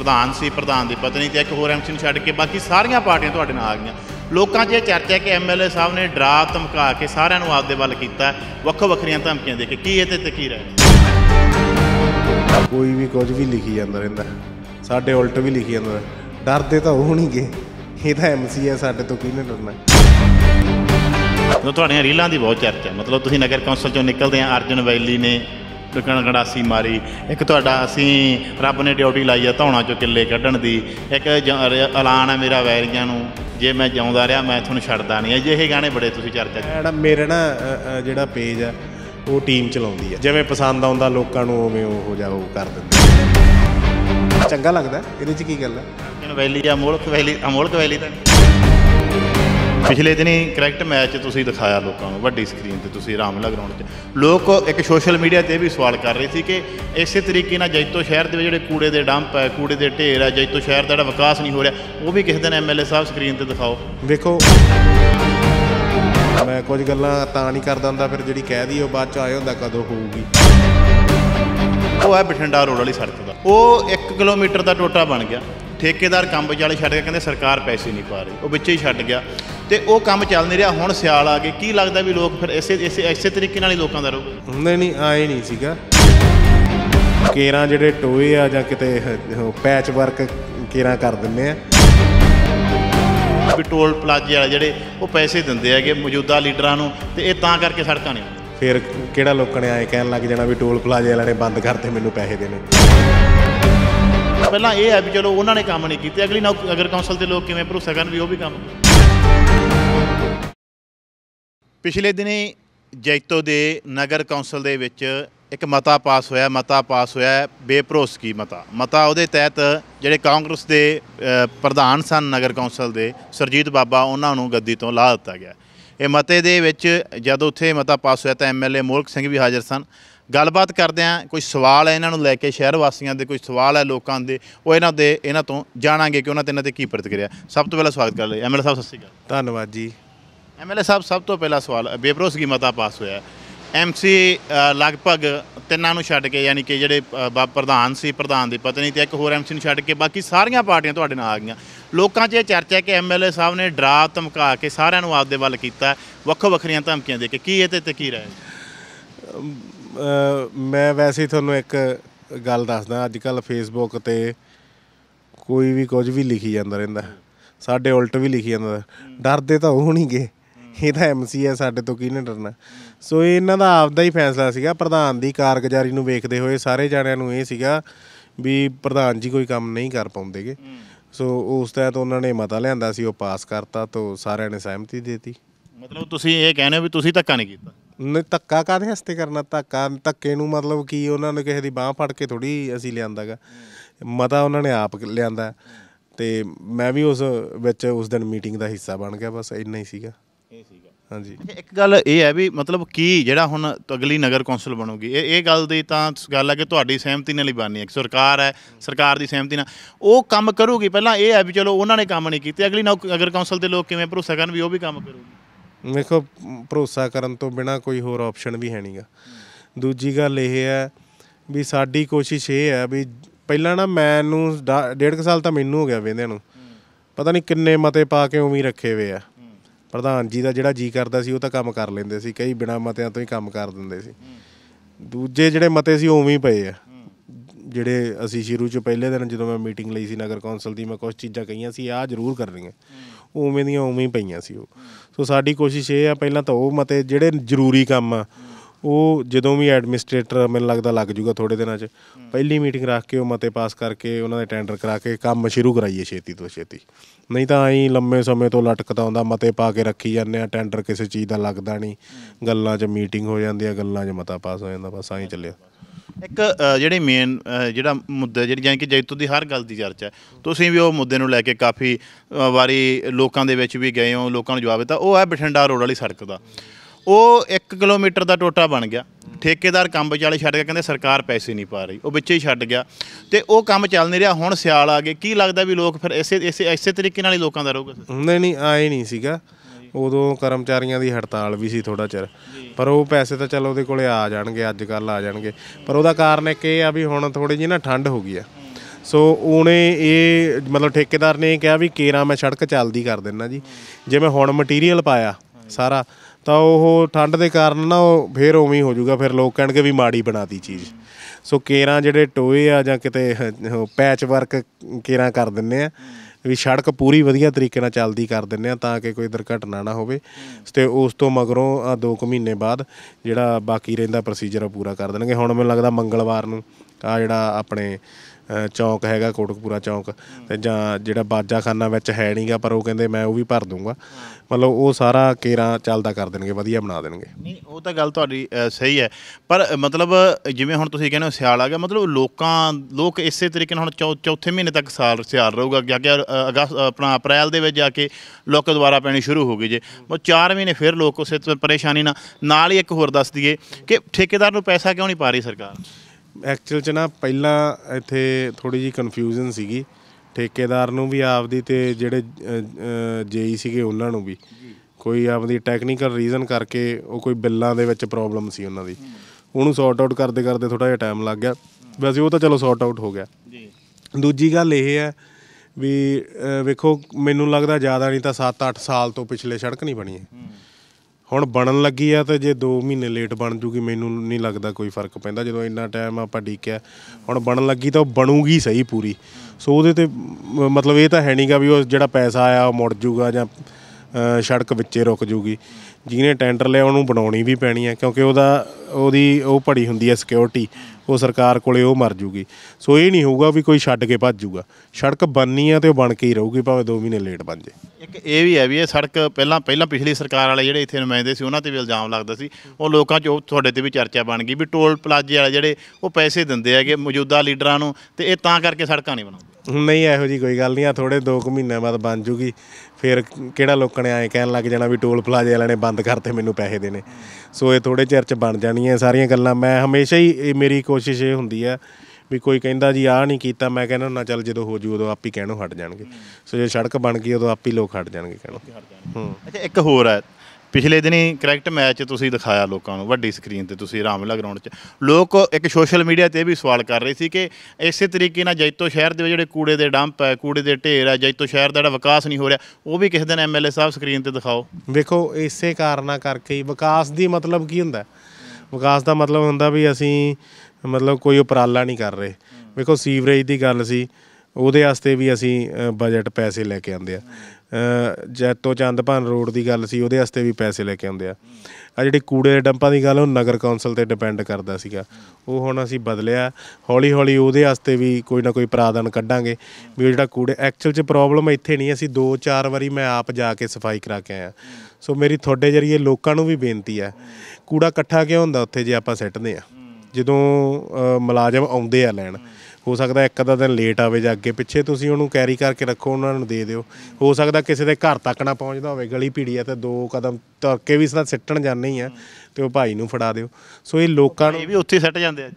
ਪ੍ਰਧਾਨ ਸੀ ਪ੍ਰਧਾਨ ਦੀ ਪਤਨੀ ਤੇ ਇੱਕ ਹੋਰ ਐਮਸੀ ਨੂੰ ਛੱਡ ਕੇ ਬਾਕੀ ਸਾਰੀਆਂ ਪਾਰਟੀਆਂ ਤੁਹਾਡੇ ਨਾਲ ਆ ਗਈਆਂ ਲੋਕਾਂ 'ਚ ਇਹ ਚਰਚਾ ਹੈ ਕਿ ਐਮਐਲਏ ਸਾਹਿਬ ਨੇ ਡਰਾ ਧਮਕਾ ਕੇ ਸਾਰਿਆਂ ਨੂੰ ਆਪਦੇ ਵੱਲ ਕੀਤਾ ਵੱਖੋ ਵੱਖਰੀਆਂ ਧਮਕੀਆਂ ਦੇ ਕੇ ਕੀ ਇਹ ਤੇ ਕੀ ਹੈ ਕੋਈ ਵੀ ਕੁਝ ਵੀ ਲਿਖੀ ਜਾਂਦਾ ਰਹਿੰਦਾ ਸਾਡੇ ਉਲਟ ਵੀ ਲਿਖੀ ਜਾਂਦਾ ਡਰਦੇ ਤਾਂ ਉਹ ਨਹੀਂਗੇ ਇਹ ਤਾਂ ਐਮਸੀ ਹੈ ਸਾਡੇ ਤੋਂ ਕਿਹਨੇ ਡਰਨਾ ਤੁਹਾਡੀਆਂ ਰੀਲਾਂ ਦੀ ਬਹੁਤ ਚਰਚਾ ਮਤਲਬ ਤੁਸੀਂ ਨਗਰ ਕੌਂਸਲ ਚੋਂ ਨਿਕਲਦੇ ਆ ਅਰਜਨ ਵੈਲੀ ਨੇ ਗਣਗੜਾਸੀ ਮਾਰੀ ਇੱਕ ਤੁਹਾਡਾ ਅਸੀਂ ਰੱਬ ਨੇ ਡਿਊਟੀ ਲਾਈ ਆ ਧੌਣਾ ਚੋਂ ਕਿੱਲੇ ਕੱਢਣ ਦੀ ਇੱਕ ਐਲਾਨ ਹੈ ਮੇਰਾ ਵੈਰੀਆਂ ਨੂੰ ਜੇ ਮੈਂ ਜਾਉਂਦਾ ਰਿਹਾ ਮੈਂ ਤੁਹਾਨੂੰ ਛੱਡਦਾ ਨਹੀਂ ਅਜਿਹੇ ਗਾਣੇ ਬੜੇ ਤੁਸੀਂ ਚਰਚਾ ਜਿਹੜਾ ਮੇਰੇ ਨਾ ਜਿਹੜਾ ਪੇਜ ਆ ਉਹ ਟੀਮ ਚਲਾਉਂਦੀ ਆ ਜਿਵੇਂ ਪਸੰਦ ਆਉਂਦਾ ਲੋਕਾਂ ਨੂੰ ਉਵੇਂ ਉਹ ਜਾ ਉਹ ਕਰ ਦਿੰਦੇ ਚੰਗਾ ਲੱਗਦਾ ਇਹਦੇ 'ਚ ਕੀ ਗੱਲ ਆ ਵੈਲੀ ਆ ਮੋਲਕ ਵੈਲੀ ਅਮੋਲਕ ਵੈਲੀ ਤਾਂ ਪਿਛਲੇ ਦਿਨੀ ਕਰੈਕਟ ਮੈਚ ਤੁਸੀਂ ਦਿਖਾਇਆ ਲੋਕਾਂ ਨੂੰ ਵੱਡੀ ਸਕਰੀਨ ਤੇ ਤੁਸੀਂ ਰਾਮਲਾ ਗਰਾਊਂਡ 'ਚ ਲੋਕ ਇੱਕ ਸੋਸ਼ਲ ਮੀਡੀਆ ਤੇ ਵੀ ਸਵਾਲ ਕਰ ਰਹੇ ਸੀ ਕਿ ਇਸੇ ਤਰੀਕੇ ਨਾਲ ਜੈਤੋ ਸ਼ਹਿਰ ਦੇ ਜਿਹੜੇ ਕੂੜੇ ਦੇ ਡੰਪ ਹੈ ਕੂੜੇ ਦੇ ਢੇਰ ਹੈ ਜੈਤੋ ਸ਼ਹਿਰ ਦਾ ਜਿਹੜਾ ਵਿਕਾਸ ਨਹੀਂ ਹੋ ਰਿਹਾ ਉਹ ਵੀ ਕਿਸੇ ਦਿਨ ਐਮਐਲਏ ਸਾਹਿਬ ਸਕਰੀਨ ਤੇ ਦਿਖਾਓ ਵੇਖੋ ਮੈਂ ਕੁਝ ਗੱਲਾਂ ਤਾਂ ਨਹੀਂ ਕਰਦਾ ਹੁੰਦਾ ਫਿਰ ਜਿਹੜੀ ਕਹਿ ਦੀ ਉਹ ਬਾਅਦ ਚ ਆਏ ਹੁੰਦਾ ਕਦੋਂ ਹੋਊਗੀ ਉਹ ਹੈ ਬਠਿੰਡਾ ਰੋਡ ਵਾਲੀ ਸੜਕ ਦਾ ਉਹ 1 ਕਿਲੋਮੀਟਰ ਦਾ ਟੋਟਾ ਬਣ ਗਿਆ ਠੇਕੇਦਾਰ ਕੰਮ ਵਿਚਾਲੇ ਛੱਡ ਗਿਆ ਕਹਿੰਦੇ ਸਰਕਾਰ ਪੈਸੇ ਨਹੀਂ ਪਾ ਰਹੀ ਉਹ ਵਿੱਚੇ ਹੀ ਛੱਡ ਗਿਆ ਤੇ ਉਹ ਕੰਮ ਚੱਲ ਨਹੀਂ ਰਿਹਾ ਹੁਣ ਸਿਆਲ ਆ ਗਏ ਕੀ ਲੱਗਦਾ ਵੀ ਲੋਕ ਫਿਰ ਇਸੇ ਇਸੇ ਇਸੇ ਤਰੀਕੇ ਨਾਲ ਹੀ ਲੋਕਾਂ ਦਾ ਰਹੂ ਨਹੀਂ ਨਹੀਂ ਆਏ ਨਹੀਂ ਸੀਗਾ ਕੇਰਾਂ ਜਿਹੜੇ ਟੋਏ ਆ ਜਾਂ ਕਿਤੇ ਪੈਚ ਵਰਕ ਕੇਰਾਂ ਕਰ ਦਿੰਨੇ ਆ ਵੀ ਟੋਲ ਪਲਾਜੇ ਵਾਲੇ ਜਿਹੜੇ ਉਹ ਪੈਸੇ ਦਿੰਦੇ ਆਗੇ ਮੌਜੂਦਾ ਲੀਡਰਾਂ ਨੂੰ ਤੇ ਇਹ ਤਾਂ ਕਰਕੇ ਸੜਕਾਂ ਨਹੀਂ ਫਿਰ ਕਿਹੜਾ ਲੋਕਾਂ ਨੇ ਆਏ ਕਹਿਣ ਲੱਗ ਜਾਣਾ ਵੀ ਟੋਲ ਪਲਾਜੇ ਵਾਲਿਆਂ ਨੇ ਬੰਦ ਕਰਤੇ ਮੈਨੂੰ ਪੈਸੇ ਦੇਣੇ ਪਹਿਲਾਂ ਇਹ ਹੈ ਵੀ ਚਲੋ ਉਹਨਾਂ ਨੇ ਕੰਮ ਨਹੀਂ ਕੀਤੇ ਅਗਲੀ ਨੌਕਰੀ ਅਗਰ ਕੌਂਸਲ ਦੇ ਲੋਕ ਕਿਵੇਂ ਭਰੋਸਾ ਕਰਨ ਵੀ ਉਹ ਵੀ ਕੰਮ ਪਿਛਲੇ ਦਿਨੀ ਜੈਤੋ ਦੇ ਨਗਰ ਕੌਂਸਲ ਦੇ ਵਿੱਚ ਇੱਕ ਮਤਾ ਪਾਸ ਹੋਇਆ ਮਤਾ ਪਾਸ ਹੋਇਆ ਕੀ ਮਤਾ ਮਤਾ ਉਹਦੇ ਤਹਿਤ ਜਿਹੜੇ ਕਾਂਗਰਸ ਦੇ ਪ੍ਰਧਾਨ ਸਨ ਨਗਰ ਕੌਂਸਲ ਦੇ ਸਰਜੀਤ ਬਾਬਾ ਉਹਨਾਂ ਨੂੰ ਗੱਦੀ ਤੋਂ ਲਾਹ ਦਿੱਤਾ ਗਿਆ ਇਹ ਮਤੇ ਦੇ ਵਿੱਚ ਜਦ ਉੱਥੇ ਮਤਾ ਪਾਸ ਹੋਇਆ ਤਾਂ ਐਮਐਲਏ ਮੋਲਕ ਸਿੰਘ ਵੀ ਹਾਜ਼ਰ ਸਨ ਗੱਲਬਾਤ ਕਰਦੇ ਆ ਕੋਈ ਸਵਾਲ ਹੈ ਇਹਨਾਂ ਨੂੰ ਲੈ ਕੇ ਸ਼ਹਿਰ ਵਾਸੀਆਂ ਦੇ ਕੋਈ ਸਵਾਲ ਹੈ ਲੋਕਾਂ ਦੇ ਉਹ ਇਹਨਾਂ ਦੇ ਇਹਨਾਂ ਤੋਂ ਜਾਣਾਂਗੇ ਕਿ ਉਹਨਾਂ ਤੇ ਇਹਨਾਂ ਤੇ ਕੀ ਪ੍ਰਤੀਕਿਰਿਆ ਸਭ ਤੋਂ ਪਹਿਲਾਂ ਸਵਾਗਤ ਕਰ ਲਈ ਐਮਐਲਏ ਸਾਹਿਬ ਸਤਿ ਸ਼੍ਰੀ ਅਕਾਲ ਧੰਨਵਾਦ ਜੀ ਐਮਐਲਏ ਸਾਹਿਬ ਸਭ ਤੋਂ ਪਹਿਲਾ ਸਵਾਲ ਬੇਪਰੋਸਗੀ ਮਤਾ ਪਾਸ ਹੋਇਆ ਐਮਸੀ ਲਗਭਗ ਤਿੰਨਾਂ ਨੂੰ ਛੱਡ ਕੇ ਯਾਨੀ ਕਿ ਜਿਹੜੇ ਪ੍ਰਧਾਨ ਸੀ ਪ੍ਰਧਾਨ ਦੀ ਪਤਨੀ ਤੇ ਇੱਕ ਹੋਰ ਐਮਸੀ ਨੂੰ ਛੱਡ ਕੇ ਬਾਕੀ ਸਾਰੀਆਂ ਪਾਰਟੀਆਂ ਤੁਹਾਡੇ ਨਾਲ ਆ ਗਈਆਂ ਲੋਕਾਂ 'ਚ ਇਹ ਚਰਚਾ ਹੈ ਕਿ ਐਮਐਲਏ ਸਾਹਿਬ ਨੇ ਡਰਾ ਧਮਕਾ ਕੇ ਸਾਰਿਆਂ ਨੂੰ ਆਪਦੇ ਵੱਲ ਕੀਤਾ ਵੱਖੋ ਵੱਖਰੀਆਂ ਧਮਕੀਆਂ ਦੇ ਕੇ ਕੀ ਇਹ ਤੇ ਤੇ ਕੀ ਰਹਿ ਮੈਂ ਵੈਸੇ ਤੁਹਾਨੂੰ ਇੱਕ ਗੱਲ ਦੱਸਦਾ ਅੱਜ ਕੱਲ ਫੇਸਬੁੱਕ ਤੇ ਕੋਈ ਵੀ ਕੁਝ ਵੀ ਲਿਖੀ ਜਾਂਦਾ ਰਹਿੰਦਾ ਸਾਡੇ ਉਲਟ ਵੀ ਲਿਖੀ ਜਾਂਦਾ ਡਰਦੇ ਤਾਂ ਉਹ ਨਹੀਂਗੇ ਇਹ ਤਾਂ ਐਮਸੀ ਹੈ ਸਾਡੇ ਤੋਂ ਕਿਹਨੇ ਡਰਨਾ ਸੋ ਇਹ ਇਹਨਾਂ ਦਾ ਆਪਦਾ ਹੀ ਫੈਸਲਾ ਸੀਗਾ ਪ੍ਰਧਾਨ ਦੀ ਕਾਰਗੁਜ਼ਾਰੀ ਨੂੰ ਵੇਖਦੇ ਹੋਏ ਸਾਰੇ ਜਾਣਿਆਂ ਨੂੰ ਇਹ ਸੀਗਾ ਵੀ ਪ੍ਰਧਾਨ ਜੀ ਕੋਈ ਕੰਮ ਨਹੀਂ ਕਰ ਪਾਉਂਦੇਗੇ ਸੋ ਉਸ ਤਹਿਤ ਉਹਨਾਂ ਨੇ ਮਤਾ ਲਿਆਂਦਾ ਸੀ ਉਹ ਪਾਸ ਕਰਤਾ ਤੋਂ ਸਾਰਿਆਂ ਨੇ ਸਹਿਮਤੀ ਦਿੱਤੀ ਮਤਲਬ ਤੁਸੀਂ ਇਹ ਕਹਿੰਦੇ ਹੋ ਵੀ ਤੁਸੀਂ ਧੱਕਾ ਨਹੀਂ ਕੀਤਾ ਨਹੀਂ ਧੱਕਾ ਕਾਦੇ ਹਸਤੇ ਕਰਨਾ ਧੱਕਾ ਧੱਕੇ ਨੂੰ ਮਤਲਬ ਕੀ ਉਹਨਾਂ ਨੇ ਕਿਸੇ ਦੀ ਬਾਹ ਫੜ ਕੇ ਥੋੜੀ ਅਸੀਂ ਲਿਆਂਦਾਗਾ ਮਤਾ ਉਹਨਾਂ ਨੇ ਆਪ ਲਿਆਂਦਾ ਤੇ ਮੈਂ ਵੀ ਉਸ ਵਿੱਚ ਉਸ ਦਿਨ ਮੀਟਿੰਗ ਦਾ ਹਿੱਸਾ ਬਣ ਗਿਆ ਬਸ ਇੰਨਾ ਹੀ ਸੀਗਾ ਹਾਂਜੀ ਇੱਕ ਗੱਲ ਇਹ ਹੈ ਵੀ ਮਤਲਬ ਕੀ ਜਿਹੜਾ ਹੁਣ ਅਗਲੀ ਨਗਰ ਕੌਂਸਲ ਬਣੂਗੀ ਇਹ ਇਹ ਗੱਲ ਦੀ ਤਾਂ ਗੱਲ ਹੈ ਕਿ ਤੁਹਾਡੀ ਸਹਿਮਤੀ ਨਾਲ ਹੀ ਬਣਨੀ ਹੈ ਸਰਕਾਰ ਹੈ ਸਰਕਾਰ ਦੀ ਸਹਿਮਤੀ ਨਾਲ ਉਹ ਕੰਮ ਕਰੂਗੀ ਪਹਿਲਾਂ ਇਹ ਹੈ ਵੀ ਚਲੋ ਉਹਨਾਂ ਨੇ ਕੰਮ ਨਹੀਂ ਕੀਤੇ ਅਗਲੀ ਨਗਰ ਕੌਂਸਲ ਦੇ ਲੋਕ ਕਿਵੇਂ ਭਰੋਸਾ ਕਰਨ ਵੀ ਉਹ ਵੀ ਕੰਮ ਕਰੂਗੀ ਦੇਖੋ ਭਰੋਸਾ ਕਰਨ ਤੋਂ ਬਿਨਾ ਕੋਈ ਹੋਰ ਆਪਸ਼ਨ ਵੀ ਹੈ ਨਹੀਂਗਾ ਦੂਜੀ ਗੱਲ ਇਹ ਹੈ ਵੀ ਸਾਡੀ ਕੋਸ਼ਿਸ਼ ਇਹ ਹੈ ਵੀ ਪਹਿਲਾਂ ਨਾ ਮੈਨੂੰ ਡੇਢ ਸਾਲ ਤਾਂ ਮੈਨੂੰ ਹੋ ਗਿਆ ਵੇਂਦਿਆਂ ਨੂੰ ਪਤਾ ਨਹੀਂ ਕਿੰਨੇ ਮਤੇ ਪਾ ਕੇ ਉਵੇਂ ਹੀ ਰੱਖੇ ਹੋਏ ਆ ਪ੍ਰਧਾਨ ਜੀ ਦਾ ਜਿਹੜਾ ਜੀ ਕਰਦਾ ਸੀ ਉਹ ਤਾਂ ਕੰਮ ਕਰ ਲੈਂਦੇ ਸੀ ਕਈ ਬਿਨਾ ਮਤਿਆਂ ਤੋਂ ਹੀ ਕੰਮ ਕਰ ਦਿੰਦੇ ਸੀ ਦੂਜੇ ਜਿਹੜੇ ਮਤੇ ਸੀ ਉਵੇਂ ਹੀ ਪਏ ਆ ਜਿਹੜੇ ਅਸੀਂ ਸ਼ੁਰੂ ਚ ਪਹਿਲੇ ਦਿਨ ਜਦੋਂ ਮੈਂ ਮੀਟਿੰਗ ਲਈ ਸੀ ਨਗਰ ਕੌਂਸਲ ਦੀ ਮੈਂ ਕੁਝ ਚੀਜ਼ਾਂ ਕਹੀਆਂ ਸੀ ਆਹ ਜ਼ਰੂਰ ਕਰਨੀਆਂ ਉਵੇਂ ਦੀਆਂ ਉਵੇਂ ਹੀ ਪਈਆਂ ਸੀ ਉਹ ਸੋ ਸਾਡੀ ਕੋਸ਼ਿਸ਼ ਇਹ ਆ ਪਹਿਲਾਂ ਤਾਂ ਉਹ ਮਤੇ ਜਿਹੜੇ ਜ਼ਰੂਰੀ ਕੰਮ ਆ ਉਹ ਜਦੋਂ ਵੀ ਐਡਮਿਨਿਸਟ੍ਰੇਟਰ ਮੈਨੂੰ ਲੱਗਦਾ ਲੱਗ ਜੂਗਾ ਥੋੜੇ ਦਿਨਾਂ 'ਚ ਪਹਿਲੀ ਮੀਟਿੰਗ ਰੱਖ ਕੇ ਉਹ ਮਤੇ ਪਾਸ ਕਰਕੇ ਉਹਨਾਂ ਦੇ ਟੈਂਡਰ ਕਰਾ ਕੇ ਕੰਮ ਸ਼ੁਰੂ ਕਰਾਈਏ ਛੇਤੀ ਤੋਂ ਛੇਤੀ ਨਹੀਂ ਤਾਂ ਐਂ ਲੰਮੇ ਸਮੇਂ ਤੋਂ ਲਟਕਦਾ ਹੁੰਦਾ ਮਤੇ ਪਾ ਕੇ ਰੱਖੀ ਜਾਂਦੇ ਆ ਟੈਂਡਰ ਕਿਸੇ ਚੀਜ਼ ਦਾ ਲੱਗਦਾ ਨਹੀਂ ਗੱਲਾਂ 'ਚ ਮੀਟਿੰਗ ਹੋ ਜਾਂਦੀ ਆ ਗੱਲਾਂ 'ਚ ਮਤਾ ਪਾਸ ਹੋ ਜਾਂਦਾ ਬਸ ਐਂ ਚੱਲਿਆ ਇੱਕ ਜਿਹੜੇ ਮੇਨ ਜਿਹੜਾ ਮੁੱਦਾ ਜਿਹੜੀ ਜਾਨ ਕਿ ਜੈਤੂ ਦੀ ਹਰ ਗੱਲ ਦੀ ਚਰਚਾ ਤੁਸੀਂ ਵੀ ਉਹ ਮੁੱਦੇ ਨੂੰ ਲੈ ਕੇ ਕਾਫੀ ਵਾਰੀ ਲੋਕਾਂ ਦੇ ਵਿੱਚ ਵੀ ਗਏ ਹੋ ਲੋਕਾਂ ਨੂੰ ਜਵਾਬ ਦਿੱਤਾ ਉਹ ਹੈ ਬਠਿੰਡਾ ਰੋਡ ਵਾਲੀ ਸੜਕ ਦਾ ਉਹ 1 ਕਿਲੋਮੀਟਰ ਦਾ ਟੋਟਾ ਬਣ ਗਿਆ ਠੇਕੇਦਾਰ ਕੰਮ ਵਿਚਾਲੇ ਛੱਡ ਗਿਆ ਕਹਿੰਦੇ ਸਰਕਾਰ ਪੈਸੇ ਨਹੀਂ ਪਾ ਰਹੀ ਉਹ ਵਿੱਚੇ ਹੀ ਛੱਡ ਗਿਆ ਤੇ ਉਹ ਕੰਮ ਚੱਲ ਨਹੀਂ ਰਿਹਾ ਹੁਣ ਸਿਆਲ ਆ ਗਏ ਕੀ ਲੱਗਦਾ ਵੀ ਲੋਕ ਫਿਰ ਇਸੇ ਇਸੇ ਇਸੇ ਤਰੀਕੇ ਨਾਲ ਹੀ ਲੋਕਾਂ ਦਾ ਰਹੂਗਾ ਨਹੀਂ ਨਹੀਂ ਆਏ ਨਹੀਂ ਸੀਗਾ ਉਦੋਂ ਕਰਮਚਾਰੀਆਂ ਦੀ ਹੜਤਾਲ ਵੀ ਸੀ ਥੋੜਾ ਚਿਰ ਪਰ ਉਹ ਪੈਸੇ ਤਾਂ ਚਲੋ ਉਹਦੇ ਕੋਲੇ ਆ ਜਾਣਗੇ ਅੱਜ ਕੱਲ ਆ ਜਾਣਗੇ ਪਰ ਉਹਦਾ ਕਾਰਨ ਇੱਕ ਇਹ ਆ ਵੀ ਹੁਣ ਥੋੜੀ ਜਿਹੀ ਨਾ ਠੰਡ ਹੋ ਗਈ ਆ ਸੋ ਉਹਨੇ ਇਹ ਮਤਲਬ ਠੇਕੇਦਾਰ ਨੇ ਕਿਹਾ ਵੀ ਕੇਰਾ ਮੈਂ ਸੜਕ ਚੱਲਦੀ ਕਰ ਦਿੰਨਾ ਜੀ ਜਿਵੇਂ ਹੁਣ ਮਟੀਰੀਅਲ ਪਾਇਆ ਸਾਰਾ ਤਾਂ ਉਹ ਠੰਡ ਦੇ ਕਾਰਨ ਨਾ ਉਹ ਫੇਰ ਉਵੇਂ ਹੀ ਹੋ ਜਾਊਗਾ ਫਿਰ ਲੋਕ ਕਹਿਣਗੇ ਵੀ ਮਾੜੀ ਬਣਾਤੀ ਚੀਜ਼ ਸੋ ਕੇਰਾਂ ਜਿਹੜੇ ਟੋਏ ਆ ਜਾਂ ਕਿਤੇ ਪੈਚ ਵਰਕ ਕੇਰਾਂ ਕਰ ਦਿੰਨੇ ਆ ਵੀ ਸੜਕ ਪੂਰੀ ਵਧੀਆ ਤਰੀਕੇ ਨਾਲ ਚੱਲਦੀ ਕਰ ਦਿੰਨੇ ਆ ਤਾਂ ਕਿ ਕੋਈ ਦੁਰਘਟਨਾ ਨਾ ਹੋਵੇ ਤੇ ਉਸ ਤੋਂ ਮਗਰੋਂ ਆ 2 ਕੁ ਮਹੀਨੇ ਬਾਅਦ ਜਿਹੜਾ ਬਾਕੀ ਰਹਿੰਦਾ ਪ੍ਰੋਸੀਜਰ ਉਹ ਪੂਰਾ ਕਰ ਦੇਣਗੇ ਹੁਣ ਮੈਨੂੰ ਲੱਗਦਾ ਮੰਗਲਵਾਰ ਨੂੰ ਆ ਜਿਹੜਾ ਆਪਣੇ ਚੌਂਕ ਹੈਗਾ ਕੋਟਕਪੂਰਾ ਚੌਂਕ ਤੇ ਜਾਂ ਜਿਹੜਾ ਬਾਜਾਖਾਨਾ ਵਿੱਚ ਹੈ ਨਹੀਂਗਾ ਪਰ ਉਹ ਕਹਿੰਦੇ ਮੈਂ ਉਹ ਵੀ ਭਰ ਦੂੰਗਾ ਮਤਲਬ ਉਹ ਸਾਰਾ ਕੇਰਾ ਚੱਲਦਾ ਕਰ ਦੇਣਗੇ ਵਧੀਆ ਬਣਾ ਦੇਣਗੇ ਨਹੀਂ ਉਹ ਤਾਂ ਗੱਲ ਤੁਹਾਡੀ ਸਹੀ ਹੈ ਪਰ ਮਤਲਬ ਜਿਵੇਂ ਹੁਣ ਤੁਸੀਂ ਕਹਿੰਦੇ ਹੋ ਸਿਆਲ ਆ ਗਿਆ ਮਤਲਬ ਲੋਕਾਂ ਲੋਕ ਇਸੇ ਤਰੀਕੇ ਨਾਲ ਹੁਣ ਚੌਥੇ ਮਹੀਨੇ ਤੱਕ ਸਾਲ ਸਿਆਲ ਰਹੂਗਾ ਕਿ ਅਗਸਤ ਆਪਣਾ ਅਪ੍ਰੈਲ ਦੇ ਵਿੱਚ ਜਾ ਕੇ ਲੋਕ ਦੁਬਾਰਾ ਪੈਣੀ ਸ਼ੁਰੂ ਹੋ ਗਈ ਜੇ ਉਹ 4 ਮਹੀਨੇ ਫਿਰ ਲੋਕ ਉਸੇ ਪਰੇਸ਼ਾਨੀ ਨਾਲ ਨਾਲ ਹੀ ਇੱਕ ਹੋਰ ਦੱਸ ਦਈਏ ਕਿ ਠੇਕੇਦਾਰ ਨੂੰ ਪੈਸਾ ਕਿਉਂ ਨਹੀਂ ਪਾ ਰਹੀ ਸਰਕਾਰ ਐਕਚੁਅਲ ਚ ਨਾ ਪਹਿਲਾਂ ਇੱਥੇ ਥੋੜੀ ਜੀ ਕਨਫਿਊਜ਼ਨ ਸੀਗੀ ਠੇਕੇਦਾਰ ਨੂੰ ਵੀ ਆਪਦੀ ਤੇ ਜਿਹੜੇ ਜੇਈ ਸੀਗੇ ਉਹਨਾਂ ਨੂੰ ਵੀ ਕੋਈ ਆਪਦੀ ਟੈਕਨੀਕਲ ਰੀਜ਼ਨ ਕਰਕੇ ਉਹ ਕੋਈ ਬਿੱਲਾਂ ਦੇ ਵਿੱਚ ਪ੍ਰੋਬਲਮ ਸੀ ਉਹਨਾਂ ਦੀ ਉਹਨੂੰ ਸੌਰਟ ਆਊਟ ਕਰਦੇ ਕਰਦੇ ਥੋੜਾ ਜਿਹਾ ਟਾਈਮ ਲੱਗ ਗਿਆ ਵੈਸੇ ਉਹ ਤਾਂ ਚਲੋ ਸੌਰਟ ਆਊਟ ਹੋ ਗਿਆ ਜੀ ਦੂਜੀ ਗੱਲ ਇਹ ਹੈ ਵੀ ਵੇਖੋ ਮੈਨੂੰ ਲੱਗਦਾ ਜ਼ਿਆਦਾ ਨਹੀਂ ਤਾਂ 7-8 ਸਾਲ ਤੋਂ ਪਿਛਲੇ ਸੜਕ ਨਹੀਂ ਬਣੀ ਹੈ ਹੁਣ ਬਣਨ ਲੱਗੀ ਆ ਤੇ ਜੇ 2 ਮਹੀਨੇ ਲੇਟ ਬਣ ਜੂਗੀ ਮੈਨੂੰ ਨਹੀਂ ਲੱਗਦਾ ਕੋਈ ਫਰਕ ਪੈਂਦਾ ਜਦੋਂ ਇੰਨਾ ਟਾਈਮ ਆਪਾਂ ਡੀਕਿਆ ਹੁਣ ਬਣਨ ਲੱਗੀ ਤਾਂ ਉਹ ਬਣੂਗੀ ਸਹੀ ਪੂਰੀ ਸੋ ਉਹਦੇ ਤੇ ਮਤਲਬ ਇਹ ਤਾਂ ਹੈ ਨਹੀਂਗਾ ਵੀ ਉਹ ਜਿਹੜਾ ਪੈਸਾ ਆਇਆ ਉਹ ਮੁੜ ਜੂਗਾ ਜਾਂ ਸੜਕ ਵਿੱਚੇ ਰੁਕ ਜੂਗੀ ਜਿਹਨੇ ਟੈਂਡਰ ਲਿਆ ਉਹਨੂੰ ਬਣਾਉਣੀ ਵੀ ਪੈਣੀ ਆ ਕਿਉਂਕਿ ਉਹਦਾ ਉਹਦੀ ਉਹ ਪੜੀ ਹੁੰਦੀ ਆ ਸਿਕਿਉਰਿਟੀ ਉਹ ਸਰਕਾਰ ਕੋਲੇ ਉਹ ਮਰ ਜੂਗੀ ਸੋ ਇਹ ਨਹੀਂ ਹੋਊਗਾ ਵੀ ਕੋਈ ਛੱਡ ਕੇ ਭੱਜ ਜੂਗਾ ਸੜਕ ਬਣਨੀ ਆ ਤੇ ਉਹ ਬਣ ਕੇ ਹੀ ਰਹੂਗੀ ਭਾਵੇਂ 2 ਮਹੀਨੇ ਲੇਟ ਬਣ ਜੇ ਇੱਕ ਇਹ ਵੀ ਹੈ ਵੀ ਇਹ ਸੜਕ ਪਹਿਲਾਂ ਪਹਿਲਾਂ ਪਿਛਲੀ ਸਰਕਾਰ ਵਾਲੇ ਜਿਹੜੇ ਇੱਥੇ ਨੁਮਾਇੰਦੇ ਸੀ ਉਹਨਾਂ ਤੇ ਵੀ ਇਲਜ਼ਾਮ ਲੱਗਦਾ ਸੀ ਉਹ ਲੋਕਾਂ 'ਚ ਤੁਹਾਡੇ ਤੇ ਵੀ ਚਰਚਾ ਬਣ ਗਈ ਵੀ ਟੋਲ ਪਲਾਜ਼ੇ ਵਾਲੇ ਜਿਹੜੇ ਉਹ ਪੈਸੇ ਦਿੰਦੇ ਹੈਗੇ ਮੌਜੂਦਾ ਲੀਡਰਾਂ ਨੂੰ ਤੇ ਇਹ ਤਾਂ ਕਰਕੇ ਸੜਕਾਂ ਨਹੀਂ ਬਣਾਉਂਦੇ ਨਹੀਂ ਇਹੋ ਜੀ ਕੋਈ ਗੱਲ ਨਹੀਂ ਆ ਥੋੜੇ 2 ਮਹੀਨੇ ਬਾਅਦ ਬਣ ਜੂਗੀ ਫਿਰ ਕਿਹੜਾ ਲੋਕਾਂ ਨੇ ਐ ਕਹਿਣ ਲੱਗ ਜਾਣਾ ਵੀ ਟੋਲ ਪਲਾਜ਼ੇ ਵਾਲਿਆਂ ਨੇ ਬੰਦ ਕਰਤੇ ਮੈਨੂੰ ਪੈਸੇ ਦੇਣੇ ਸੋ ਇਹ ਥੋੜੇ ਚਿਰ ਚ ਬਣ ਜਾਣੀਆਂ ਸਾਰੀਆਂ ਗੱਲਾਂ ਮੈਂ ਹਮੇਸ਼ਾ ਹੀ ਇਹ ਮੇਰੀ ਕੋ ਕੋਸ਼ਿਸ਼ ਇਹ ਹੁੰਦੀ ਆ ਵੀ ਕੋਈ ਕਹਿੰਦਾ ਜੀ ਆਹ ਨਹੀਂ ਕੀਤਾ ਮੈਂ ਕਹਿੰਦਾ ਨਾ ਚੱਲ ਜਦੋਂ ਹੋ ਜੂ ਉਦੋਂ ਆਪ ਹੀ ਕਹਿਣੋਂ ਹਟ ਜਾਣਗੇ ਸੋ ਜੇ ਸੜਕ ਬਣ ਗਈ ਉਦੋਂ ਆਪ ਹੀ ਲੋਕ ਹਟ ਜਾਣਗੇ ਕਹਿਣੋਂ ਹੂੰ ਅੱਛਾ ਇੱਕ ਹੋਰ ਹੈ ਪਿਛਲੇ ਦਿਨੀ ਕ੍ਰਿਕਟ ਮੈਚ ਤੁਸੀਂ ਦਿਖਾਇਆ ਲੋਕਾਂ ਨੂੰ ਵੱਡੀ ਸਕਰੀਨ ਤੇ ਤੁਸੀਂ ਰਾਮਲਾ ਗਰਾਊਂਡ 'ਚ ਲੋਕ ਇੱਕ ਸੋਸ਼ਲ ਮੀਡੀਆ ਤੇ ਵੀ ਸਵਾਲ ਕਰ ਰਹੇ ਸੀ ਕਿ ਇਸੇ ਤਰੀਕੇ ਨਾਲ ਜੈਤੋ ਸ਼ਹਿਰ ਦੇ ਜਿਹੜੇ ਕੂੜੇ ਦੇ ਡੰਪ ਹੈ ਕੂੜੇ ਦੇ ਢੇਰ ਹੈ ਜੈਤੋ ਸ਼ਹਿਰ ਦਾ ਜਿਹੜਾ ਵਿਕਾਸ ਨਹੀਂ ਹੋ ਰਿਹਾ ਉਹ ਵੀ ਕਿਸੇ ਦਿਨ ਐਮਐਲਏ ਸਾਹਿਬ ਸਕਰੀਨ ਤੇ ਦਿਖਾਓ ਵੇਖੋ ਇਸੇ ਕਾਰਨਾ ਕਰਕੇ ਹੀ ਵਿਕਾਸ ਦੀ ਮਤਲਬ ਕੀ ਹੁੰਦਾ ਵਿਕਾਸ ਦਾ ਮਤਲਬ ਹੁੰਦਾ ਵੀ ਅਸੀਂ ਮਤਲਬ ਕੋਈ ਉਪਰਾਲਾ ਨਹੀਂ ਕਰ ਰਹੇ ਵੇਖੋ ਸੀਵਰੇਜ ਦੀ ਗੱਲ ਸੀ ਉਹਦੇ ਵਾਸਤੇ ਵੀ ਅਸੀਂ ਬਜਟ ਪੈਸੇ ਲੈ ਕੇ ਆਉਂਦੇ ਆ ਜੈਤੋ ਚੰਦਪਨ ਰੋਡ ਦੀ ਗੱਲ ਸੀ ਉਹਦੇ ਵਾਸਤੇ ਵੀ ਪੈਸੇ ਲੈ ਕੇ ਆਉਂਦੇ ਆ ਆ ਜਿਹੜੀ ਕੂੜੇ ਦੇ ਡੰਪਾਂ ਦੀ ਗੱਲ ਉਹ ਨਗਰ ਕੌਂਸਲ ਤੇ ਡਿਪੈਂਡ ਕਰਦਾ ਸੀਗਾ ਉਹ ਹੁਣ ਅਸੀਂ ਬਦਲਿਆ ਹੌਲੀ ਹੌਲੀ ਉਹਦੇ ਵਾਸਤੇ ਵੀ ਕੋਈ ਨਾ ਕੋਈ ਪ੍ਰਾਧਾਨ ਕੱਢਾਂਗੇ ਵੀ ਜਿਹੜਾ ਕੂੜੇ ਐਕਚੁਅਲ 'ਚ ਪ੍ਰੋਬਲਮ ਇੱਥੇ ਨਹੀਂ ਅਸੀਂ 2-4 ਵਾਰੀ ਮੈਂ ਆਪ ਜਾ ਕੇ ਸਫਾਈ ਕਰਾ ਕੇ ਆਇਆ ਸੋ ਮੇਰੀ ਤੁਹਾਡੇ ਜਰੀਏ ਲੋਕਾਂ ਨੂੰ ਵੀ ਬੇਨਤੀ ਹੈ ਕੂੜਾ ਇਕੱਠਾ ਕਿਉਂ ਹੁੰਦਾ ਉੱਥੇ ਜੇ ਆਪਾਂ ਸਿੱਟਦੇ ਆ ਜਦੋਂ ਮੁਲਾਜ਼ਮ ਆਉਂਦੇ ਆ ਲੈਣ ਹੋ ਸਕਦਾ ਇੱਕ ਅੱਧਾ ਦਿਨ ਲੇਟ ਆਵੇ ਜਾਂ ਅੱਗੇ ਪਿੱਛੇ ਤੁਸੀਂ ਉਹਨੂੰ ਕੈਰੀ ਕਰਕੇ ਰੱਖੋ ਉਹਨਾਂ ਨੂੰ ਦੇ ਦਿਓ ਹੋ ਸਕਦਾ ਕਿਸੇ ਦੇ ਘਰ ਤੱਕ ਨਾ ਪਹੁੰਚਦਾ ਹੋਵੇ ਗਲੀ ਭੀੜੀ ਆ ਤੇ ਦੋ ਕਦਮ ਤੁਰ ਕੇ ਵੀ ਸਦਾ ਸਿੱਟਣ ਜਾਂਦੇ ਹੀ ਆ ਤੇ ਉਹ ਭਾਈ ਨੂੰ ਫੜਾ ਦਿਓ ਸੋ ਇਹ ਲੋਕਾਂ ਨੂੰ ਇਹ ਵੀ ਉੱਥੇ ਸੱਟ ਜਾਂਦੇ ਆ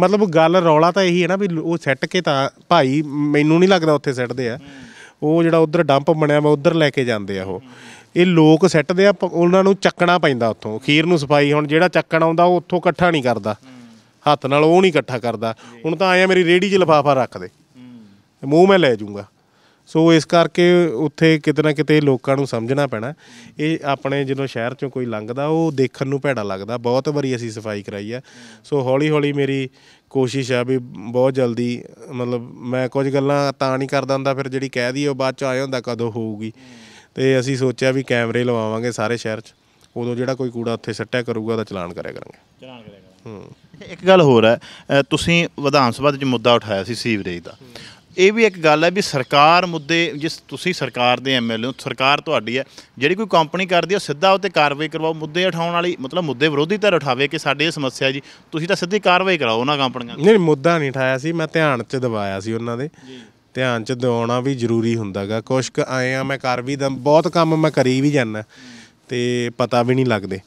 ਮਤਲਬ ਗੱਲ ਰੌਲਾ ਤਾਂ ਇਹੀ ਹੈ ਨਾ ਵੀ ਉਹ ਸੱਟ ਕੇ ਤਾਂ ਭਾਈ ਮੈਨੂੰ ਨਹੀਂ ਲੱਗਦਾ ਉੱਥੇ ਸੱਟਦੇ ਆ ਉਹ ਜਿਹੜਾ ਉਧਰ ਡੰਪ ਬਣਿਆ ਮੈਂ ਉਧਰ ਲੈ ਕੇ ਜਾਂਦੇ ਆ ਉਹ ਇਹ ਲੋਕ ਸੱਟਦੇ ਆ ਉਹਨਾਂ ਨੂੰ ਚੱਕਣਾ ਪੈਂਦਾ ਉੱਥੋਂ ਖੀਰ ਨੂੰ ਸਫਾਈ ਹੁਣ ਜਿਹੜਾ ਚੱਕਣ ਆਉਂਦਾ ਉਹ ਉੱਥੋਂ ਇਕੱਠਾ ਨਹੀਂ ਕਰਦਾ ਹੱਥ ਨਾਲ ਉਹ ਨਹੀਂ ਇਕੱਠਾ ਕਰਦਾ ਹੁਣ ਤਾਂ ਆਇਆ ਮੇਰੀ ਰੇੜੀ 'ਚ ਲਫਾਫਾ ਰੱਖ ਦੇ ਮੂੰਹ ਮੈਂ ਲੈ ਜਾਊਂਗਾ ਸੋ ਇਸ ਕਰਕੇ ਉੱਥੇ ਕਿਤੇ ਨਾ ਕਿਤੇ ਲੋਕਾਂ ਨੂੰ ਸਮਝਣਾ ਪੈਣਾ ਇਹ ਆਪਣੇ ਜਦੋਂ ਸ਼ਹਿਰ ਚੋਂ ਕੋਈ ਲੰਘਦਾ ਉਹ ਦੇਖਣ ਨੂੰ ਭੈੜਾ ਲੱਗਦਾ ਬਹੁਤ ਵਾਰੀ ਅਸੀਂ ਸਫਾਈ ਕਰਾਈ ਆ ਸੋ ਹੌਲੀ ਹੌਲੀ ਮੇਰੀ ਕੋਸ਼ਿਸ਼ ਆ ਵੀ ਬਹੁਤ ਜਲਦੀ ਮਤਲਬ ਮੈਂ ਕੁਝ ਗੱਲਾਂ ਤਾਂ ਨਹੀਂ ਕਰਦਾ ਹੁੰਦਾ ਫਿਰ ਜਿਹੜੀ ਕਹਿ ਦੀ ਉਹ ਬਾਅਦ ਚ ਆਏ ਹੁੰਦਾ ਕਦੋਂ ਹੋਊਗੀ ਤੇ ਅਸੀਂ ਸੋਚਿਆ ਵੀ ਕੈਮਰੇ ਲਵਾਵਾਂਗੇ ਸਾਰੇ ਸ਼ਹਿਰ 'ਚ ਉਦੋਂ ਜਿਹੜਾ ਕੋਈ ਕੂੜਾ ਉੱਥੇ ਸੱਟਿਆ ਕਰੂਗਾ ਉਹਦਾ ਚਲਾਨ ਕਰਿਆ ਕਰਾਂਗੇ ਚਲਾਨ ਕਰਿਆ ਕਰਾਂਗੇ ਹੂੰ ਇੱਕ ਗੱਲ ਹੋਰ ਹੈ ਤੁਸੀਂ ਵਿਧਾਨ ਸਭਾ ਦੇ ਵਿੱਚ ਮੁੱਦਾ ਉਠਾਇਆ ਸੀ ਸੀਵਰੇਜ ਦਾ ਇਹ ਵੀ ਇੱਕ ਗੱਲ ਹੈ ਵੀ ਸਰਕਾਰ ਮੁੱਦੇ ਜਿਸ ਤੁਸੀਂ ਸਰਕਾਰ ਦੇ ਐਮਐਲਏ ਹੋ ਸਰਕਾਰ ਤੁਹਾਡੀ ਹੈ ਜਿਹੜੀ ਕੋਈ ਕੰਪਨੀ ਕਰਦੀ ਹੈ ਸਿੱਧਾ ਉਹ ਤੇ ਕਾਰਵਾਈ ਕਰਵਾਓ ਮੁੱਦੇ ਉਠਾਉਣ ਵਾਲੀ ਮਤਲਬ ਮੁੱਦੇ ਵਿਰੋਧੀ ਧਿਰ ਉਠਾਵੇ ਕਿ ਸਾਡੇ ਇਹ ਸਮੱਸਿਆ ਜੀ ਤੁਸੀਂ ਤਾਂ ਸਿੱਧੀ ਕਾਰਵਾਈ ਕਰਾਓ ਉਹਨਾਂ ਕੰਪਨੀਆਂ ਨਹੀਂ ਮੁੱਦਾ ਨਹੀਂ ਉਠਾਇਆ ਸੀ ਮੈਂ ਧਿਆਨ 'ਚ ਦਵਾਇਆ ਸੀ ਉਹਨਾਂ ਦੇ ਧਿਆਨ 'ਚ ਦਵਾਉਣਾ ਵੀ ਜ਼ਰੂਰੀ ਹੁੰਦਾਗਾ ਕੁਝ ਕ ਆਏ ਆ ਮੈਂ ਕਰ ਵੀ ਬਹੁਤ ਕੰਮ ਮੈਂ ਕਰੀ ਵੀ ਜਾਂਦਾ ਤੇ ਪਤਾ ਵੀ ਨਹੀਂ ਲੱਗਦੇ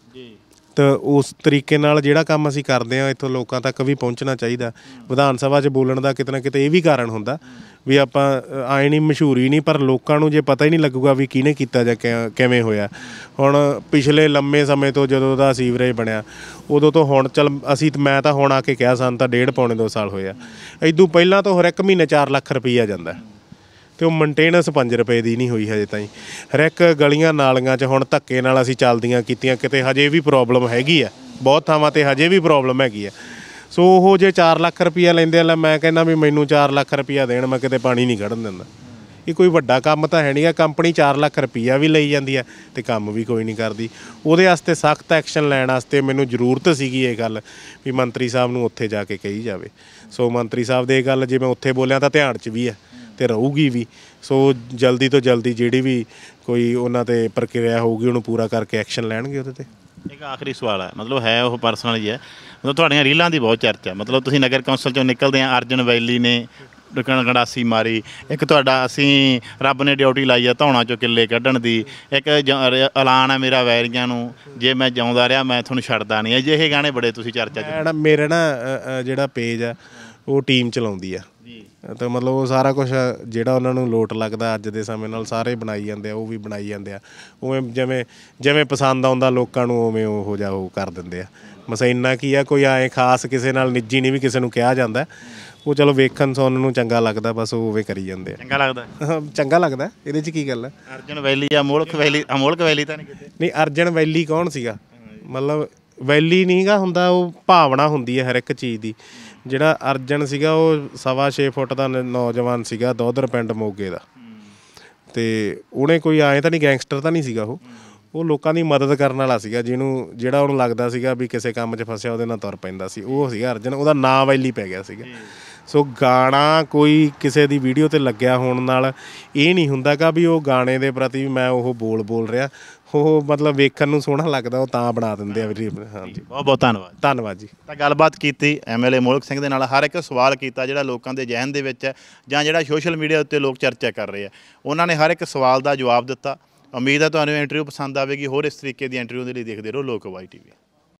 ਤਾਂ ਉਸ ਤਰੀਕੇ ਨਾਲ ਜਿਹੜਾ ਕੰਮ ਅਸੀਂ ਕਰਦੇ ਆ ਇੱਥੋਂ ਲੋਕਾਂ ਤੱਕ ਵੀ ਪਹੁੰਚਣਾ ਚਾਹੀਦਾ ਵਿਧਾਨ ਸਭਾ 'ਚ ਬੋਲਣ ਦਾ ਕਿਤੇ ਨਾ ਕਿਤੇ ਇਹ ਵੀ ਕਾਰਨ ਹੁੰਦਾ ਵੀ ਆਪਾਂ ਆਏ ਨਹੀਂ ਮਸ਼ਹੂਰੀ ਨਹੀਂ ਪਰ ਲੋਕਾਂ ਨੂੰ ਜੇ ਪਤਾ ਹੀ ਨਹੀਂ ਲੱਗੂਗਾ ਵੀ ਕਿਹਨੇ ਕੀਤਾ ਜਾਂ ਕਿਵੇਂ ਹੋਇਆ ਹੁਣ ਪਿਛਲੇ ਲੰਮੇ ਸਮੇਂ ਤੋਂ ਜਦੋਂ ਦਾ ਸੀਵਰੇਜ ਬਣਿਆ ਉਦੋਂ ਤੋਂ ਹੁਣ ਚਲ ਅਸੀਂ ਮੈਂ ਤਾਂ ਹੁਣ ਆ ਕੇ ਕਿਹਾ ਸਾਨੂੰ ਤਾਂ ਡੇਢ ਪੌਣੇ 2 ਸਾਲ ਹੋਇਆ ਐਦੋਂ ਪਹਿਲਾਂ ਤੋਂ ਹਰ ਇੱਕ ਮਹੀਨੇ 4 ਲੱਖ ਰੁਪਈਆ ਜਾਂਦਾ ਤੇ ਉਹ ਮੇਨਟੇਨੈਂਸ 5 ਰੁਪਏ ਦੀ ਨਹੀਂ ਹੋਈ ਹਜੇ ਤਾਈਂ ਇੱਕ ਗਲੀਆਂ ਨਾਲੀਆਂ 'ਚ ਹੁਣ ਧੱਕੇ ਨਾਲ ਅਸੀਂ ਚੱਲਦੀਆਂ ਕੀਤੀਆਂ ਕਿਤੇ ਹਜੇ ਵੀ ਪ੍ਰੋਬਲਮ ਹੈਗੀ ਆ ਬਹੁਤ ਥਾਵਾਂ ਤੇ ਹਜੇ ਵੀ ਪ੍ਰੋਬਲਮ ਹੈਗੀ ਆ ਸੋ ਉਹ ਜੇ 4 ਲੱਖ ਰੁਪਇਆ ਲੈਂਦੇ ਆ ਮੈਂ ਕਹਿੰਦਾ ਵੀ ਮੈਨੂੰ 4 ਲੱਖ ਰੁਪਇਆ ਦੇਣ ਮੈਂ ਕਿਤੇ ਪਾਣੀ ਨਹੀਂ ਘੜਨ ਦਿੰਦਾ ਇਹ ਕੋਈ ਵੱਡਾ ਕੰਮ ਤਾਂ ਹੈ ਨਹੀਂਗਾ ਕੰਪਨੀ 4 ਲੱਖ ਰੁਪਏ ਵੀ ਲਈ ਜਾਂਦੀ ਆ ਤੇ ਕੰਮ ਵੀ ਕੋਈ ਨਹੀਂ ਕਰਦੀ ਉਹਦੇ ਵਾਸਤੇ ਸਖਤ ਐਕਸ਼ਨ ਲੈਣ ਵਾਸਤੇ ਮੈਨੂੰ ਜ਼ਰੂਰਤ ਸੀਗੀ ਇਹ ਗੱਲ ਵੀ ਮੰਤਰੀ ਸਾਹਿਬ ਨੂੰ ਉੱਥੇ ਜਾ ਕੇ ਕਹੀ ਜਾਵੇ ਸੋ ਮੰਤਰੀ ਸਾਹਿਬ ਦੇ ਇਹ ਗੱਲ ਜੇ ਮੈਂ ਉੱਥੇ ਬੋਲਿਆ ਤਾਂ ਧਿਆਨ 'ਚ ਵੀ ਆ ਤੇ ਰਹੂਗੀ ਵੀ ਸੋ ਜਲਦੀ ਤੋਂ ਜਲਦੀ ਜਿਹੜੀ ਵੀ ਕੋਈ ਉਹਨਾਂ ਤੇ ਪ੍ਰਕਿਰਿਆ ਹੋਊਗੀ ਉਹਨੂੰ ਪੂਰਾ ਕਰਕੇ ਐਕਸ਼ਨ ਲੈਣਗੇ ਉਹਦੇ ਤੇ ਇੱਕ ਆਖਰੀ ਸਵਾਲ ਹੈ ਮਤਲਬ ਹੈ ਉਹ ਪਰਸਨਲ ਹੀ ਹੈ ਮਤਲਬ ਤੁਹਾਡੀਆਂ ਰੀਲਾਂ ਦੀ ਬਹੁਤ ਚਰਚਾ ਮਤਲਬ ਤੁਸੀਂ ਨਗਰ ਕੌਂਸਲ ਚੋਂ ਨਿਕਲਦੇ ਆ ਅਰਜਨ ਵੈਲੀ ਨੇ ਦੁਕਾਨ ਗੜਾਸੀ ਮਾਰੀ ਇੱਕ ਤੁਹਾਡਾ ਅਸੀਂ ਰੱਬ ਨੇ ਡਿਊਟੀ ਲਾਈ ਆ ਧੌਣਾ ਚੋਂ ਕਿੱਲੇ ਕੱਢਣ ਦੀ ਇੱਕ ਐਲਾਨ ਆ ਮੇਰਾ ਵੈਰੀਆਂ ਨੂੰ ਜੇ ਮੈਂ ਜਾਉਂਦਾ ਰਿਹਾ ਮੈਂ ਤੁਹਾਨੂੰ ਛੱਡਦਾ ਨਹੀਂ ਅਜਿਹੇ ਗਾਣੇ ਬੜੇ ਤੁਸੀਂ ਚਰਚਾ ਚ ਮੇਰਾ ਨਾ ਜਿਹੜਾ ਪੇਜ ਆ ਉਹ ਟੀਮ ਚਲਾਉਂਦੀ ਆ ਤਾਂ ਮਤਲਬ ਉਹ ਸਾਰਾ ਕੁਝ ਜਿਹੜਾ ਉਹਨਾਂ ਨੂੰ ਲੋਟ ਲੱਗਦਾ ਅੱਜ ਦੇ ਸਮੇਂ ਨਾਲ ਸਾਰੇ ਬਣਾਈ ਜਾਂਦੇ ਆ ਉਹ ਵੀ ਬਣਾਈ ਜਾਂਦੇ ਆ ਉਵੇਂ ਜਿਵੇਂ ਜਿਵੇਂ ਪਸੰਦ ਆਉਂਦਾ ਲੋਕਾਂ ਨੂੰ ਉਵੇਂ ਉਹ ਜਾ ਉਹ ਕਰ ਦਿੰਦੇ ਆ ਮਸਾ ਇੰਨਾ ਕੀ ਆ ਕੋਈ ਐ ਖਾਸ ਕਿਸੇ ਨਾਲ ਨਿੱਜੀ ਨਹੀਂ ਵੀ ਕਿਸੇ ਨੂੰ ਕਿਹਾ ਜਾਂਦਾ ਉਹ ਚਲੋ ਵੇਖਣ ਸੁਣਨ ਨੂੰ ਚੰਗਾ ਲੱਗਦਾ ਬਸ ਉਹ ਉਵੇਂ ਕਰੀ ਜਾਂਦੇ ਆ ਚੰਗਾ ਲੱਗਦਾ ਚੰਗਾ ਲੱਗਦਾ ਇਹਦੇ 'ਚ ਕੀ ਗੱਲ ਆ ਅਰਜਨ ਵੈਲੀ ਆ ਮੋਲਕ ਵੈਲੀ ਅਮੋਲਕ ਵੈਲੀ ਤਾਂ ਨਹੀਂ ਕਿਤੇ ਨਹੀਂ ਅਰਜਨ ਵੈਲੀ ਕੌਣ ਸੀਗਾ ਮਤਲਬ ਵੈਲੀ ਨਹੀਂਗਾ ਹੁੰਦਾ ਉਹ ਭਾਵਨਾ ਹੁੰਦੀ ਹੈ ਹਰ ਇੱਕ ਚੀਜ਼ ਦੀ ਜਿਹੜਾ ਅਰਜਨ ਸੀਗਾ ਉਹ ਸਵਾ 6 ਫੁੱਟ ਦਾ ਨੌਜਵਾਨ ਸੀਗਾ ਦੌਦਰ ਪਿੰਡ ਮੋਗੇ ਦਾ ਤੇ ਉਹਨੇ ਕੋਈ ਆਏ ਤਾਂ ਨਹੀਂ ਗੈਂਗਸਟਰ ਤਾਂ ਨਹੀਂ ਸੀਗਾ ਉਹ ਉਹ ਲੋਕਾਂ ਦੀ ਮਦਦ ਕਰਨ ਵਾਲਾ ਸੀਗਾ ਜਿਹਨੂੰ ਜਿਹੜਾ ਉਹਨੂੰ ਲੱਗਦਾ ਸੀਗਾ ਵੀ ਕਿਸੇ ਕੰਮ 'ਚ ਫਸਿਆ ਉਹਦੇ ਨਾਲ ਤੁਰ ਪੈਂਦਾ ਸੀ ਉਹ ਸੀਗਾ ਅਰਜਨ ਉਹਦਾ ਨਾਂ ਵੈਲੀ ਪੈ ਗਿਆ ਸੀਗਾ ਸੋ ਗਾਣਾ ਕੋਈ ਕਿਸੇ ਦੀ ਵੀਡੀਓ ਤੇ ਲੱਗਿਆ ਹੋਣ ਨਾਲ ਇਹ ਨਹੀਂ ਹੁੰਦਾਗਾ ਵੀ ਉਹ ਗਾਣੇ ਦੇ ਪ੍ਰਤੀ ਮੈਂ ਉਹ ਬੋਲ ਬੋਲ ਰਿਹਾ ਉਹ ਮਤਲਬ ਵੇਖਣ ਨੂੰ ਸੋਹਣਾ ਲੱਗਦਾ ਉਹ ਤਾਂ ਬਣਾ ਦਿੰਦੇ ਆ ਵੀ ਹਾਂਜੀ ਬਹੁਤ ਬਹੁਤ ਧੰਨਵਾਦ ਧੰਨਵਾਦ ਜੀ ਤਾਂ ਗੱਲਬਾਤ ਕੀਤੀ ਐਮਐਲਏ ਮੋਲਕ ਸਿੰਘ ਦੇ ਨਾਲ ਹਰ ਇੱਕ ਸਵਾਲ ਕੀਤਾ ਜਿਹੜਾ ਲੋਕਾਂ ਦੇ ਜ਼ਿਹਨ ਦੇ ਵਿੱਚ ਹੈ ਜਾਂ ਜਿਹੜਾ ਸੋਸ਼ਲ ਮੀਡੀਆ ਉੱਤੇ ਲੋਕ ਚਰਚਾ ਕਰ ਰਹੇ ਆ ਉਹਨਾਂ ਨੇ ਹਰ ਇੱਕ ਸਵਾਲ ਦਾ ਜਵਾਬ ਦਿੱਤਾ ਉਮੀਦ ਹੈ ਤੁਹਾਨੂੰ ਇੰਟਰਵਿਊ ਪਸੰਦ ਆਵੇਗੀ ਹੋਰ ਇਸ ਤਰੀਕੇ ਦੀ ਇੰਟਰਵਿਊ ਦੇ ਲਈ ਦੇਖਦੇ ਰਹੋ ਲੋਕ ਵਾਈ ਟੀਵੀ